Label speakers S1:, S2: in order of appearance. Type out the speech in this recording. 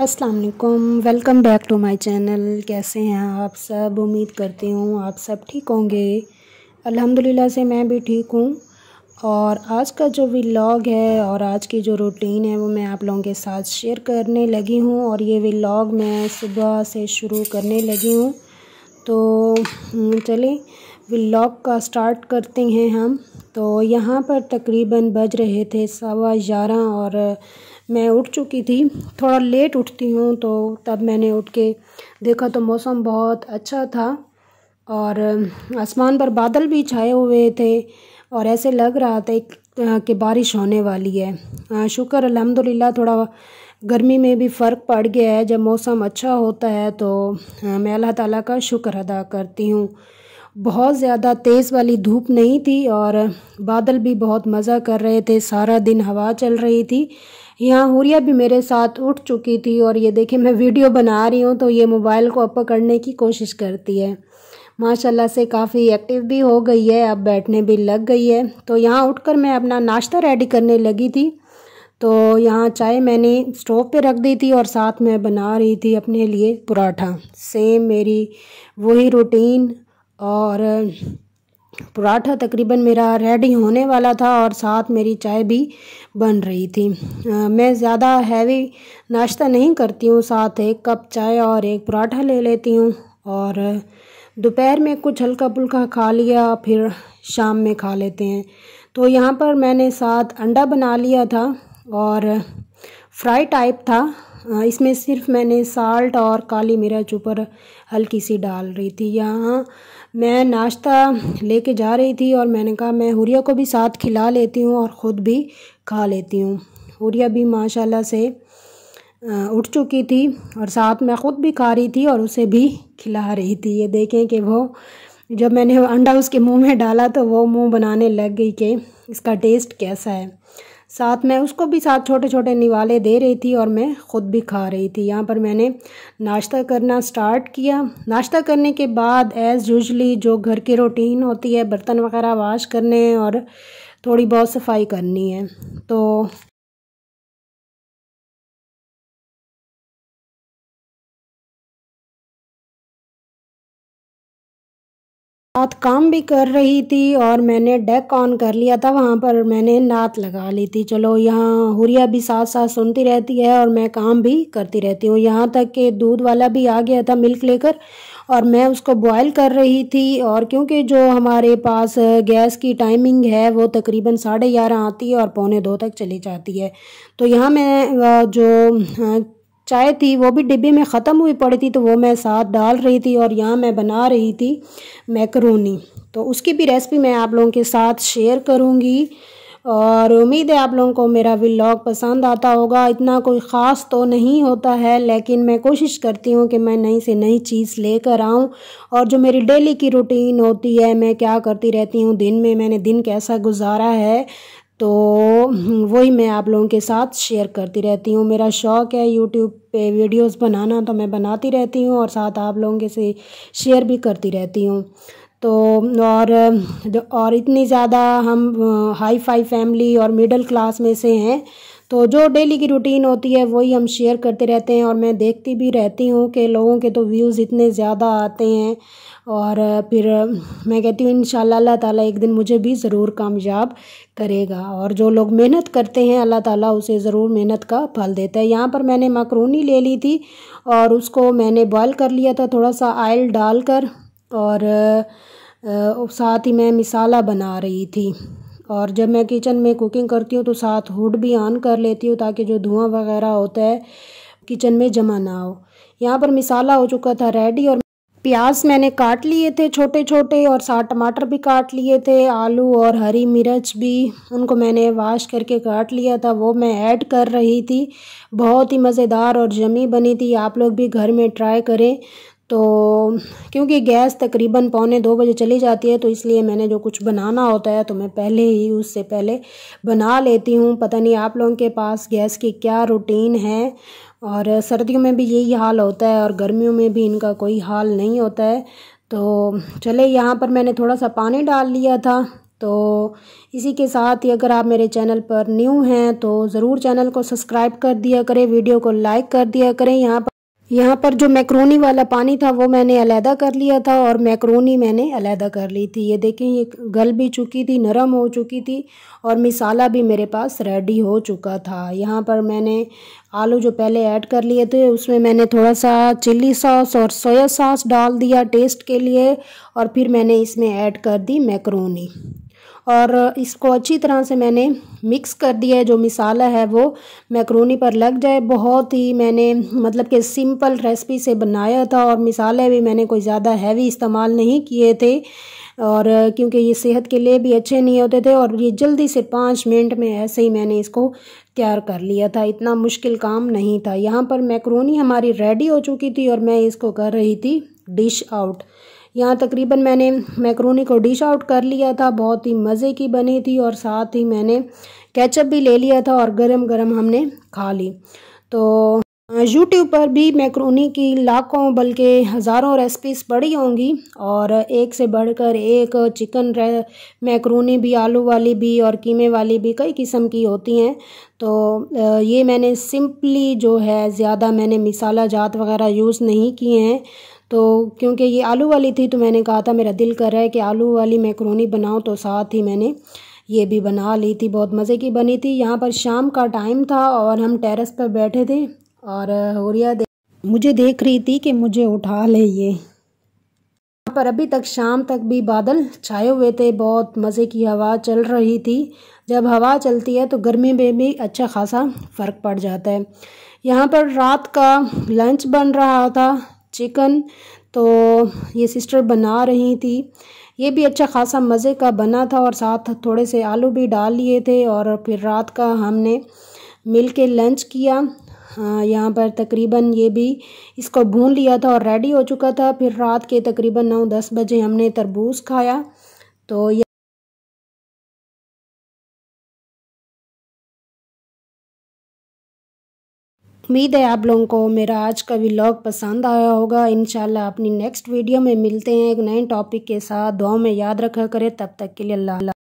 S1: अस्सलाम वालेकुम welcome back to my channel कैसे हैं आप सब उम्मीद करती हूँ आप सब ठीक होंगे अल्हम्दुलिल्लाह से मैं भी ठीक हूँ और आज का जो व्लॉग है और आज की जो रूटीन है वो मैं आप लोगों के साथ शेयर करने लगी हूँ और ये व्लॉग मैं सुबह से शुरू करने लगी हूँ तो हम्म, चलें व्लॉग का स्टार्ट करते हैं हम तो यहाँ पर तकरीबन बज रहे थे सवा ग्यारह और मैं उठ चुकी थी थोड़ा लेट उठती हूँ तो तब मैंने उठ के देखा तो मौसम बहुत अच्छा था और आसमान पर बादल भी छाए हुए थे और ऐसे लग रहा था कि बारिश होने वाली है शुक्र अलहमदिल्ला थोड़ा गर्मी में भी फ़र्क पड़ गया है जब मौसम अच्छा होता है तो मैं अल्लाह ताला का शुक्र अदा करती हूँ बहुत ज़्यादा तेज़ वाली धूप नहीं थी और बादल भी बहुत मज़ा कर रहे थे सारा दिन हवा चल रही थी यहाँ हुरिया भी मेरे साथ उठ चुकी थी और ये देखिए मैं वीडियो बना रही हूँ तो ये मोबाइल को पकड़ने की कोशिश करती है माशाल्लाह से काफ़ी एक्टिव भी हो गई है अब बैठने भी लग गई है तो यहाँ उठकर मैं अपना नाश्ता रेडी करने लगी थी तो यहाँ चाय मैंने स्टोव पे रख दी थी और साथ में बना रही थी अपने लिए पराठा सेम मेरी वही रूटीन और पराठा तकरीबन मेरा रेडी होने वाला था और साथ मेरी चाय भी बन रही थी आ, मैं ज़्यादा हैवी नाश्ता नहीं करती हूँ साथ एक कप चाय और एक पराठा ले लेती हूँ और दोपहर में कुछ हल्का पुल्का खा लिया फिर शाम में खा लेते हैं तो यहाँ पर मैंने साथ अंडा बना लिया था और फ्राई टाइप था इसमें सिर्फ मैंने साल्ट और काली मिर्च ऊपर हल्की सी डाल रही थी यहाँ मैं नाश्ता लेके जा रही थी और मैंने कहा मैं हुरिया को भी साथ खिला लेती हूँ और ख़ुद भी खा लेती हूँ हुरिया भी माशाल्लाह से उठ चुकी थी और साथ मैं ख़ुद भी खा रही थी और उसे भी खिला रही थी ये देखें कि वो जब मैंने अंडा उसके मुंह में डाला तो वो मुंह बनाने लग गई कि इसका टेस्ट कैसा है साथ में उसको भी साथ छोटे छोटे निवाले दे रही थी और मैं ख़ुद भी खा रही थी यहाँ पर मैंने नाश्ता करना स्टार्ट किया नाश्ता करने के बाद एज़ यूजली जो घर की रूटीन होती है बर्तन वगैरह वाश करने और थोड़ी बहुत सफाई करनी है तो साथ काम भी कर रही थी और मैंने डेक ऑन कर लिया था वहाँ पर मैंने नात लगा ली थी चलो यहाँ हुरिया भी साथ साथ सुनती रहती है और मैं काम भी करती रहती हूँ यहाँ तक कि दूध वाला भी आ गया था मिल्क लेकर और मैं उसको बॉयल कर रही थी और क्योंकि जो हमारे पास गैस की टाइमिंग है वो तकरीबन साढ़े ग्यारह आती है और पौने दो तक चली जाती है तो यहाँ मैं जो चाय थी वो भी डिब्बे में ख़त्म हुई पड़ी थी तो वो मैं साथ डाल रही थी और यहाँ मैं बना रही थी मैकरोनी तो उसकी भी रेसिपी मैं आप लोगों के साथ शेयर करूँगी और उम्मीद है आप लोगों को मेरा व्लॉग पसंद आता होगा इतना कोई ख़ास तो नहीं होता है लेकिन मैं कोशिश करती हूँ कि मैं नई से नई चीज़ लेकर आऊँ और जो मेरी डेली की रूटीन होती है मैं क्या करती रहती हूँ दिन में मैंने दिन कैसा गुजारा है तो हम्म, वही मैं आप लोगों के साथ शेयर करती रहती हूँ मेरा शौक़ है यूट्यूब पे वीडियोस बनाना तो मैं बनाती रहती हूँ और साथ आप लोगों के से शेयर भी करती रहती हूँ तो और और इतनी ज़्यादा हम हाई फाई फैमिली और मिडिल क्लास में से हैं तो जो डेली की रूटीन होती है वही हम शेयर करते रहते हैं और मैं देखती भी रहती हूँ कि लोगों के तो व्यूज़ इतने ज़्यादा आते हैं और फिर मैं कहती हूँ इन अल्लाह ताला एक दिन मुझे भी ज़रूर कामयाब करेगा और जो लोग मेहनत करते हैं अल्लाह ताला उसे ज़रूर मेहनत का फल देता है यहाँ पर मैंने मकरूनी ले ली थी और उसको मैंने बॉयल कर लिया था थोड़ा सा आयल डाल और साथ ही मैं मिसाला बना रही थी और जब मैं किचन में कुकिंग करती हूँ तो साथ हुड भी ऑन कर लेती हूँ ताकि जो धुआं वगैरह होता है किचन में जमा ना हो यहाँ पर मिसाला हो चुका था रेडी और प्याज मैंने काट लिए थे छोटे छोटे और साथ टमाटर भी काट लिए थे आलू और हरी मिर्च भी उनको मैंने वाश करके काट लिया था वो मैं ऐड कर रही थी बहुत ही मज़ेदार और जमी बनी थी आप लोग भी घर में ट्राई करें तो क्योंकि गैस तकरीबन पौने दो बजे चली जाती है तो इसलिए मैंने जो कुछ बनाना होता है तो मैं पहले ही उससे पहले बना लेती हूँ पता नहीं आप लोगों के पास गैस की क्या रूटीन है और सर्दियों में भी यही हाल होता है और गर्मियों में भी इनका कोई हाल नहीं होता है तो चले यहाँ पर मैंने थोड़ा सा पानी डाल लिया था तो इसी के साथ ही अगर आप मेरे चैनल पर न्यू हैं तो ज़रूर चैनल को सब्सक्राइब कर दिया करें वीडियो को लाइक कर दिया करें यहाँ पर यहाँ पर जो मैक्रोनी वाला पानी था वो मैंने अलहदा कर लिया था और मैक्रोनी मैंने अलहदा कर ली थी ये देखें ये गल भी चुकी थी नरम हो चुकी थी और मिसाला भी मेरे पास रेडी हो चुका था यहाँ पर मैंने आलू जो पहले ऐड कर लिए थे उसमें मैंने थोड़ा सा चिल्ली सॉस और सोया सॉस डाल दिया टेस्ट के लिए और फिर मैंने इसमें ऐड कर दी मैक्रोनी और इसको अच्छी तरह से मैंने मिक्स कर दिया है जो मिसाला है वो मैक्रोनी पर लग जाए बहुत ही मैंने मतलब कि सिंपल रेसिपी से बनाया था और मिसाले भी मैंने कोई ज़्यादा हैवी इस्तेमाल नहीं किए थे और क्योंकि ये सेहत के लिए भी अच्छे नहीं होते थे और ये जल्दी से पाँच मिनट में ऐसे ही मैंने इसको तैयार कर लिया था इतना मुश्किल काम नहीं था यहाँ पर मैक्रोनी हमारी रेडी हो चुकी थी और मैं इसको कर रही थी डिश आउट यहाँ तकरीबन मैंने मैक्रोनी को डिश आउट कर लिया था बहुत ही मज़े की बनी थी और साथ ही मैंने केचप भी ले लिया था और गरम गरम हमने खा ली तो यूट्यूब पर भी मैक्रोनी की लाखों बल्कि हज़ारों रेसिपीज़ पड़ी होंगी और एक से बढ़कर एक चिकन मैक्रोनी भी आलू वाली भी और कीमे वाली भी कई किस्म की होती हैं तो ये मैंने सिंपली जो है ज़्यादा मैंने मिसाला जात वगैरह यूज़ नहीं किए हैं तो क्योंकि ये आलू वाली थी तो मैंने कहा था मेरा दिल कर रहा है कि आलू वाली मैक्रोनी बनाऊँ तो साथ ही मैंने ये भी बना ली थी बहुत मज़े की बनी थी यहाँ पर शाम का टाइम था और हम टेरेस पर बैठे थे और हो रिया दे मुझे देख रही थी कि मुझे उठा ले ये यहाँ पर अभी तक शाम तक भी बादल छाए हुए थे बहुत मज़े की हवा चल रही थी जब हवा चलती है तो गर्मी में भी अच्छा खासा फ़र्क पड़ जाता है यहाँ पर रात का लंच बन रहा था चिकन तो ये सिस्टर बना रही थी ये भी अच्छा खासा मज़े का बना था और साथ थोड़े से आलू भी डाल लिए थे और फिर रात का हमने मिल के लंच किया हाँ, यहाँ पर तकरीबन ये भी इसको भून लिया था और रेडी हो चुका था फिर रात के तकरीबन नौ दस बजे हमने तरबूज खाया तो उम्मीद है आप लोगों को मेरा आज का व्लॉग पसंद आया होगा इन अपनी नेक्स्ट वीडियो में मिलते हैं एक नए टॉपिक के साथ दुआ में याद रखा करें तब तक के लिए अल्लाह